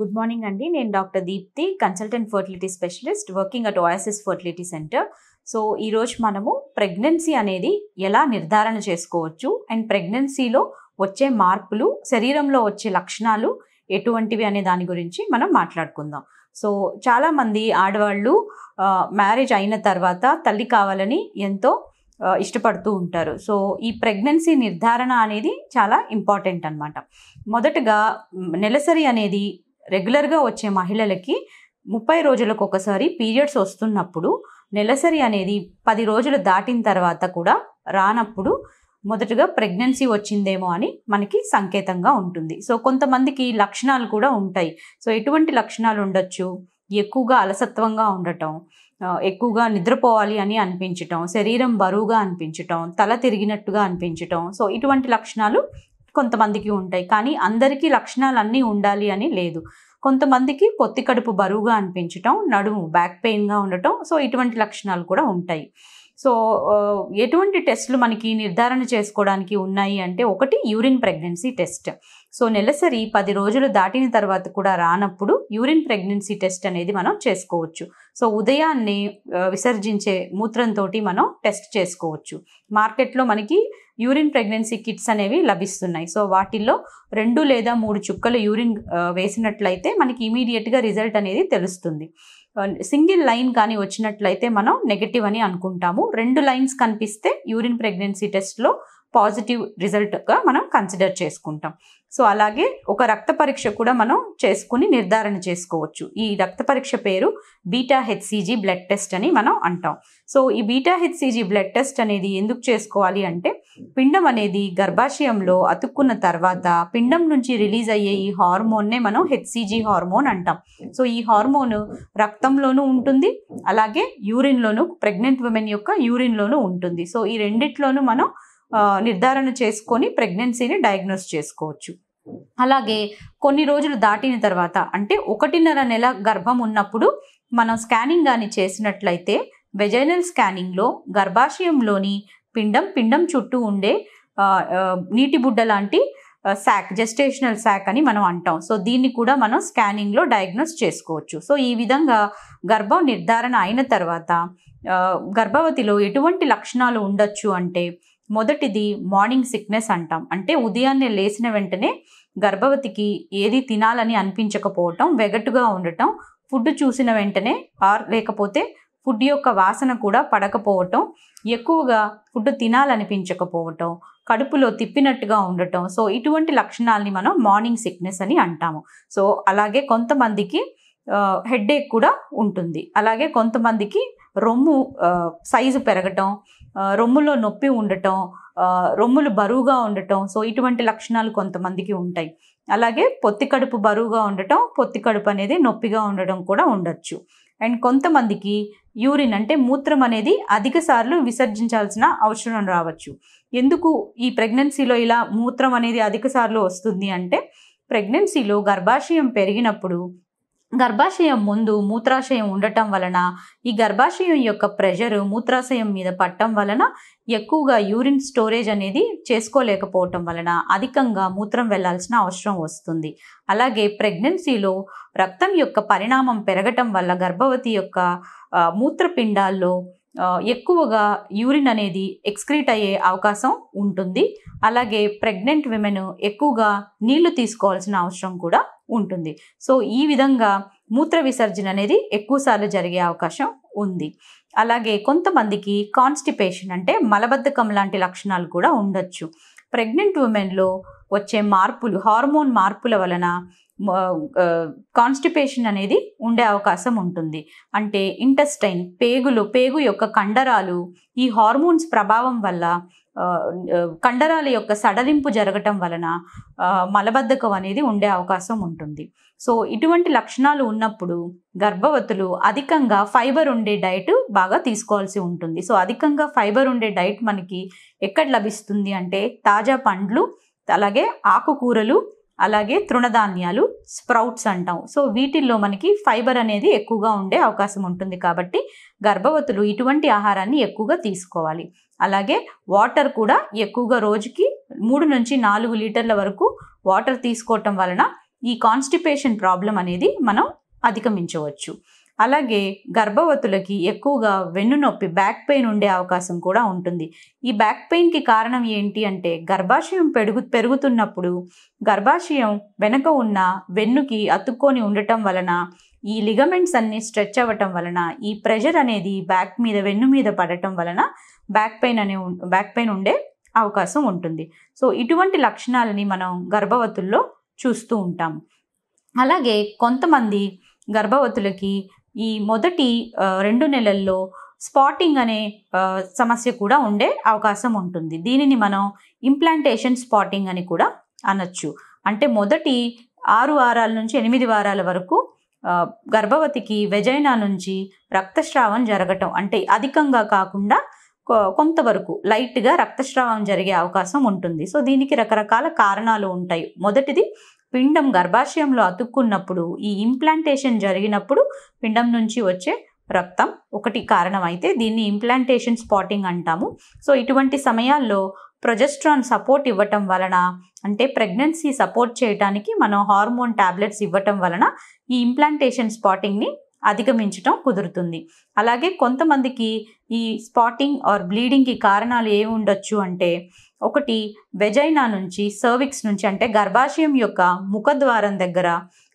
good morning అండి నేను doctor Deepti consultant fertility specialist working at OSS fertility centre so ఈరోజు మనము ప్రెగ్నెన్సీ అనేది ఎలా నిర్ధారణ చేసుకోవచ్చు అండ్ ప్రెగ్నెన్సీలో వచ్చే మార్పులు శరీరంలో వచ్చే లక్షణాలు ఎటువంటివి అనే దాని గురించి మనం మాట్లాడుకుందాం సో చాలామంది ఆడవాళ్ళు మ్యారేజ్ అయిన తర్వాత తల్లి కావాలని ఎంతో ఇష్టపడుతూ ఉంటారు సో ఈ ప్రెగ్నెన్సీ నిర్ధారణ అనేది చాలా ఇంపార్టెంట్ అనమాట మొదటగా నెలసరి అనేది రెగ్యులర్గా వచ్చే మహిళలకి ముప్పై రోజులకు ఒకసారి పీరియడ్స్ వస్తున్నప్పుడు నెలసరి అనేది పది రోజులు దాటిన తర్వాత కూడా రానప్పుడు మొదటగా ప్రెగ్నెన్సీ వచ్చిందేమో అని మనకి సంకేతంగా ఉంటుంది సో కొంతమందికి లక్షణాలు కూడా ఉంటాయి సో ఎటువంటి లక్షణాలు ఉండొచ్చు ఎక్కువగా అలసత్వంగా ఉండటం ఎక్కువగా నిద్రపోవాలి అని అనిపించటం శరీరం బరువుగా అనిపించటం తల తిరిగినట్టుగా అనిపించటం సో ఇటువంటి లక్షణాలు కొంతమందికి ఉంటాయి కానీ అందరికీ లక్షణాలన్నీ ఉండాలి అని లేదు కొంతమందికి పొత్తి కడుపు బరువుగా అనిపించటం నడుము బ్యాక్ పెయిన్గా ఉండటం సో ఇటువంటి లక్షణాలు కూడా ఉంటాయి సో ఎటువంటి టెస్ట్లు మనకి నిర్ధారణ చేసుకోవడానికి ఉన్నాయి అంటే ఒకటి యూరిన్ ప్రెగ్నెన్సీ టెస్ట్ సో నెలసరి పది రోజులు దాటిన తర్వాత కూడా రానప్పుడు యూరిన్ ప్రెగ్నెన్సీ టెస్ట్ అనేది మనం చేసుకోవచ్చు సో ఉదయాన్నే విసర్జించే మూత్రంతో మనం టెస్ట్ చేసుకోవచ్చు మార్కెట్లో మనకి యూరిన్ ప్రెగ్నెన్సీ కిట్స్ అనేవి లభిస్తున్నాయి సో వాటిల్లో రెండు లేదా మూడు చుక్కలు యూరిన్ వేసినట్లయితే మనకి ఇమీడియట్గా రిజల్ట్ అనేది తెలుస్తుంది సింగిల్ లైన్ కానీ వచ్చినట్లయితే మనం నెగటివ్ అని అనుకుంటాము రెండు లైన్స్ కనిపిస్తే యూరిన్ ప్రెగ్నెన్సీ టెస్ట్లో పాజిటివ్ రిజల్ట్గా మనం కన్సిడర్ చేసుకుంటాం సో అలాగే ఒక రక్త పరీక్ష కూడా మనం చేసుకుని నిర్ధారణ చేసుకోవచ్చు ఈ రక్త పరీక్ష పేరు బీటా హెచ్సిజీ బ్లడ్ టెస్ట్ అని మనం అంటాం సో ఈ బీటా హెచ్సిజీ బ్లడ్ టెస్ట్ అనేది ఎందుకు చేసుకోవాలి అంటే పిండం అనేది గర్భాశయంలో అతుక్కున్న తర్వాత పిండం నుంచి రిలీజ్ అయ్యే ఈ హార్మోన్నే మనం హెచ్సిజీ హార్మోన్ అంటాం సో ఈ హార్మోన్ రక్తంలోనూ ఉంటుంది అలాగే యూరిన్లోనూ ప్రెగ్నెంట్ ఉమెన్ యొక్క యూరిన్లోనూ ఉంటుంది సో ఈ రెండిట్లోనూ మనం నిర్ధారణ చేసుకొని ప్రెగ్నెన్సీని డయాగ్నోస్ చేసుకోవచ్చు అలాగే కొన్ని రోజులు దాటిన తర్వాత అంటే ఒకటిన్నర నెల గర్భం ఉన్నప్పుడు మనం స్కానింగ్ కానీ చేసినట్లయితే వెజైనల్ స్కానింగ్లో గర్భాశయంలోని పిండం పిండం చుట్టూ ఉండే నీటి బుడ్డ లాంటి శాక్ జెస్టేషనల్ శాక్ అని మనం అంటాం సో దీన్ని కూడా మనం స్కానింగ్లో డయాగ్నోస్ చేసుకోవచ్చు సో ఈ విధంగా గర్భం నిర్ధారణ అయిన తర్వాత గర్భవతిలో ఎటువంటి లక్షణాలు ఉండొచ్చు అంటే మొదటిది మార్నింగ్ సిక్నెస్ అంటాం అంటే ఉదయాన్నే లేచిన వెంటనే గర్భవతికి ఏది తినాలని అనిపించకపోవటం వెగటుగా ఉండటం ఫుడ్ చూసిన వెంటనే ఆర్ లేకపోతే ఫుడ్ యొక్క వాసన కూడా పడకపోవటం ఎక్కువగా ఫుడ్ తినాలనిపించకపోవటం కడుపులో తిప్పినట్టుగా ఉండటం సో ఇటువంటి లక్షణాలని మనం మార్నింగ్ సిక్నెస్ అని అంటాము సో అలాగే కొంతమందికి హెడ్ఏక్ కూడా ఉంటుంది అలాగే కొంతమందికి రొమ్ము సైజు పెరగటం రొమ్ములో నొప్పి ఉండటం రొమ్ములు బరువుగా ఉండటం సో ఇటువంటి లక్షణాలు కొంతమందికి ఉంటాయి అలాగే పొత్తి కడుపు బరువుగా ఉండటం పొత్తి కడుపు అనేది నొప్పిగా ఉండటం కూడా ఉండొచ్చు అండ్ కొంతమందికి యూరిన్ అంటే మూత్రం అనేది అధిక సార్లు విసర్జించాల్సిన అవసరం రావచ్చు ఎందుకు ఈ ప్రెగ్నెన్సీలో ఇలా మూత్రం అనేది అధిక సార్లు వస్తుంది అంటే ప్రెగ్నెన్సీలో గర్భాశయం పెరిగినప్పుడు గర్భాశయం ముందు మూత్రాశయం ఉండటం వలన ఈ గర్భాశయం యొక్క ప్రెషర్ మూత్రాశయం మీద పట్టడం వలన ఎక్కువగా యూరిన్ స్టోరేజ్ అనేది చేసుకోలేకపోవటం వలన అధికంగా మూత్రం వెళ్లాల్సిన అవసరం వస్తుంది అలాగే ప్రెగ్నెన్సీలో రక్తం యొక్క పరిణామం పెరగటం వల్ల గర్భవతి యొక్క మూత్రపిండాల్లో ఎక్కువగా యూరిన్ అనేది ఎక్స్క్రీట్ అయ్యే అవకాశం ఉంటుంది అలాగే ప్రెగ్నెంట్ విమెన్ ఎక్కువగా నీళ్లు తీసుకోవాల్సిన అవసరం కూడా ఉంటుంది సో ఈ విధంగా మూత్ర విసర్జన అనేది ఎక్కువసార్లు జరిగే అవకాశం ఉంది అలాగే కొంతమందికి కాన్స్టిపేషన్ అంటే మలబద్ధకం లాంటి లక్షణాలు కూడా ఉండొచ్చు ప్రెగ్నెంట్ ఉమెన్లో వచ్చే మార్పులు హార్మోన్ మార్పుల వలన కాన్స్టిపేషన్ అనేది ఉండే అవకాశం ఉంటుంది అంటే ఇంటెస్టైన్ పేగులు పేగు యొక్క కండరాలు ఈ హార్మోన్స్ ప్రభావం వల్ల కండరాల యొక్క సడలింపు జరగటం వలన మలబద్ధకం అనేది ఉండే అవకాశం ఉంటుంది సో ఇటువంటి లక్షణాలు ఉన్నప్పుడు గర్భవతులు అధికంగా ఫైబర్ ఉండే డైట్ బాగా తీసుకోవాల్సి ఉంటుంది సో అధికంగా ఫైబర్ ఉండే డైట్ మనకి ఎక్కడ లభిస్తుంది అంటే తాజా పండ్లు అలాగే ఆకుకూరలు అలాగే తృణధాన్యాలు స్ప్రౌట్స్ అంటాం సో వీటిల్లో మనకి ఫైబర్ అనేది ఎక్కువగా ఉండే అవకాశం ఉంటుంది కాబట్టి గర్భవతులు ఇటువంటి ఆహారాన్ని ఎక్కువగా తీసుకోవాలి అలాగే వాటర్ కూడా ఎక్కువగా రోజుకి మూడు నుంచి నాలుగు లీటర్ల వరకు వాటర్ తీసుకోవటం వలన ఈ కాన్స్టిపేషన్ ప్రాబ్లం అనేది మనం అధిగమించవచ్చు అలాగే గర్భవతులకి ఎక్కువగా వెన్నునొప్పి బ్యాక్ పెయిన్ ఉండే అవకాశం కూడా ఉంటుంది ఈ బ్యాక్ పెయిన్కి కారణం ఏంటి అంటే గర్భాశయం పెరుగు పెరుగుతున్నప్పుడు గర్భాశయం వెనక ఉన్న వెన్నుకి అతుక్కొని ఉండటం వలన ఈ లిగమెంట్స్ అన్ని స్ట్రెచ్ అవ్వటం వలన ఈ ప్రెషర్ అనేది బ్యాక్ మీద వెన్ను మీద పడటం వలన బ్యాక్ పెయిన్ అనే బ్యాక్ పెయిన్ ఉండే అవకాశం ఉంటుంది సో ఇటువంటి లక్షణాలని మనం గర్భవతుల్లో చూస్తూ ఉంటాం అలాగే కొంతమంది గర్భవతులకి ఈ మొదటి రెండు నెలల్లో స్పాటింగ్ అనే సమస్య కూడా ఉండే అవకాశం ఉంటుంది దీనిని మనం ఇంప్లాంటేషన్ స్పాటింగ్ అని కూడా అనొచ్చు అంటే మొదటి ఆరు వారాల నుంచి ఎనిమిది వారాల వరకు గర్భవతికి వెజైనా నుంచి రక్తస్రావం జరగటం అంటే అధికంగా కాకుండా కొంతవరకు లైట్గా రక్తస్రావం జరిగే అవకాశం ఉంటుంది సో దీనికి రకరకాల కారణాలు ఉంటాయి మొదటిది పిండం గర్భాశయంలో అతుక్కున్నప్పుడు ఈ ఇంప్లాంటేషన్ జరిగినప్పుడు పిండం నుంచి వచ్చే రక్తం ఒకటి కారణం అయితే దీన్ని ఇంప్లాంటేషన్ స్పాటింగ్ అంటాము సో ఇటువంటి సమయాల్లో ప్రొజెస్ట్రాన్ సపోర్ట్ ఇవ్వటం వలన అంటే ప్రెగ్నెన్సీ సపోర్ట్ చేయడానికి మనం హార్మోన్ ట్యాబ్లెట్స్ ఇవ్వటం వలన ఈ ఇంప్లాంటేషన్ స్పాటింగ్ని అధిగమించటం కుదురుతుంది అలాగే కొంతమందికి ఈ స్పాటింగ్ ఆర్ బ్లీడింగ్కి కారణాలు ఏ ఉండొచ్చు అంటే ఒకటి వెజైనా నుంచి సర్విక్స్ నుంచి అంటే గర్భాశయం యొక్క ముఖద్వారం దగ్గర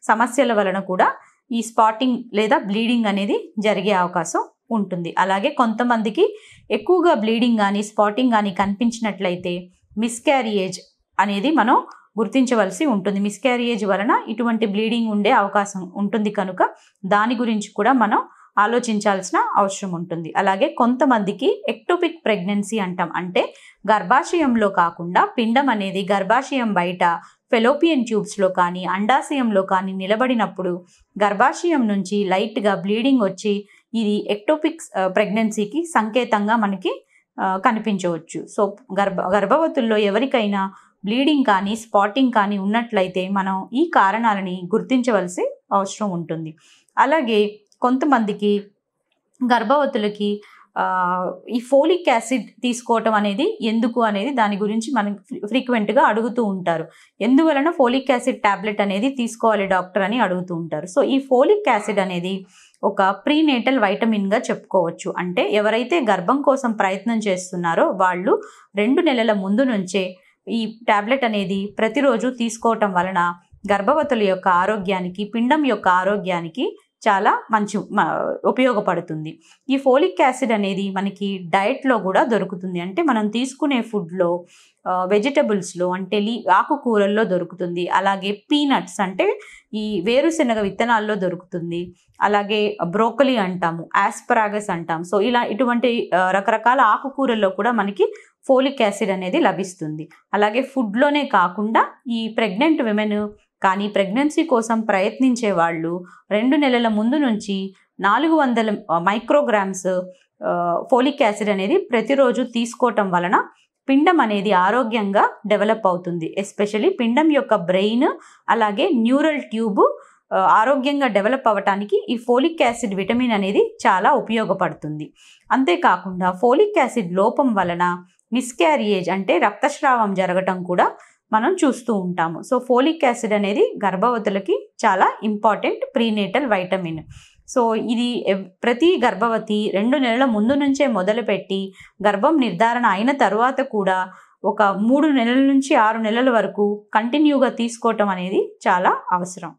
సమస్యల వలన కూడా ఈ స్పాటింగ్ లేదా బ్లీడింగ్ అనేది జరిగే అవకాశం ఉంటుంది అలాగే కొంతమందికి ఎక్కువగా బ్లీడింగ్ కానీ స్పాటింగ్ కానీ కనిపించినట్లయితే మిస్క్యారియేజ్ అనేది మనం గుర్తించవలసి ఉంటుంది మిస్క్యారియేజ్ వలన ఇటువంటి బ్లీడింగ్ ఉండే అవకాశం ఉంటుంది కనుక దాని గురించి కూడా మనం ఆలోచించాల్సిన అవసరం ఉంటుంది అలాగే కొంతమందికి ఎక్టోపిక్ ప్రెగ్నెన్సీ అంటాం అంటే గర్భాశయంలో కాకుండా పిండం అనేది గర్భాశయం బయట ఫెలోపియన్ ట్యూబ్స్లో కానీ అండాశయంలో కానీ నిలబడినప్పుడు గర్భాశయం నుంచి లైట్గా బ్లీడింగ్ వచ్చి ఇది ఎక్టోపిక్ ప్రెగ్నెన్సీకి uh, సంకేతంగా మనకి uh, కనిపించవచ్చు సో గర్భ గర్భవతుల్లో ఎవరికైనా బ్లీడింగ్ కానీ స్పాటింగ్ కానీ ఉన్నట్లయితే మనం ఈ కారణాలని గుర్తించవలసి అవసరం ఉంటుంది అలాగే కొంతమందికి గర్భవతులకి ఈ ఫోలిక్ యాసిడ్ తీసుకోవటం అనేది ఎందుకు అనేది దాని గురించి మనం ఫ్రీక్వెంట్గా అడుగుతూ ఉంటారు ఎందువలన ఫోలిక్ యాసిడ్ ట్యాబ్లెట్ అనేది తీసుకోవాలి డాక్టర్ అని అడుగుతూ ఉంటారు సో ఈ ఫోలిక్ యాసిడ్ అనేది ఒక ప్రీనేటల్ వైటమిన్గా చెప్పుకోవచ్చు అంటే ఎవరైతే గర్భం కోసం ప్రయత్నం చేస్తున్నారో వాళ్ళు రెండు నెలల ముందు నుంచే ఈ ట్యాబ్లెట్ అనేది ప్రతిరోజు తీసుకోవటం వలన గర్భవతుల యొక్క ఆరోగ్యానికి పిండం యొక్క ఆరోగ్యానికి చాలా మంచి ఉపయోగపడుతుంది ఈ ఫోలిక్ యాసిడ్ అనేది మనకి డైట్లో కూడా దొరుకుతుంది అంటే మనం తీసుకునే ఫుడ్లో వెజిటబుల్స్లో అంటే లీ ఆకుకూరల్లో దొరుకుతుంది అలాగే పీనట్స్ అంటే ఈ వేరుశనగ విత్తనాల్లో దొరుకుతుంది అలాగే బ్రోకలీ అంటాము యాస్పరాగస్ అంటాం సో ఇలా ఇటువంటి రకరకాల ఆకుకూరల్లో కూడా మనకి ఫోలిక్ యాసిడ్ అనేది లభిస్తుంది అలాగే ఫుడ్లోనే కాకుండా ఈ ప్రెగ్నెంట్ విమెన్ కానీ ప్రెగ్నెన్సీ కోసం ప్రయత్నించే వాళ్ళు రెండు నెలల ముందు నుంచి నాలుగు వందల మైక్రోగ్రామ్స్ ఫోలిక్ యాసిడ్ అనేది ప్రతిరోజు తీసుకోవటం వలన పిండం అనేది ఆరోగ్యంగా డెవలప్ అవుతుంది ఎస్పెషలీ పిండం యొక్క బ్రెయిన్ అలాగే న్యూరల్ ట్యూబ్ ఆరోగ్యంగా డెవలప్ అవ్వటానికి ఈ ఫోలిక్ యాసిడ్ విటమిన్ అనేది చాలా ఉపయోగపడుతుంది అంతేకాకుండా ఫోలిక్ యాసిడ్ లోపం వలన మిస్క్యారియేజ్ అంటే రక్తస్రావం జరగటం కూడా మనం చూస్తూ ఉంటాము సో ఫోలిక్ యాసిడ్ అనేది గర్భవతులకి చాలా ఇంపార్టెంట్ ప్రీనేటల్ వైటమిన్ సో ఇది ప్రతి గర్భవతి రెండు నెలల ముందు నుంచే మొదలుపెట్టి గర్భం నిర్ధారణ అయిన తర్వాత కూడా ఒక మూడు నెలల నుంచి ఆరు నెలల వరకు కంటిన్యూగా తీసుకోవటం అనేది చాలా అవసరం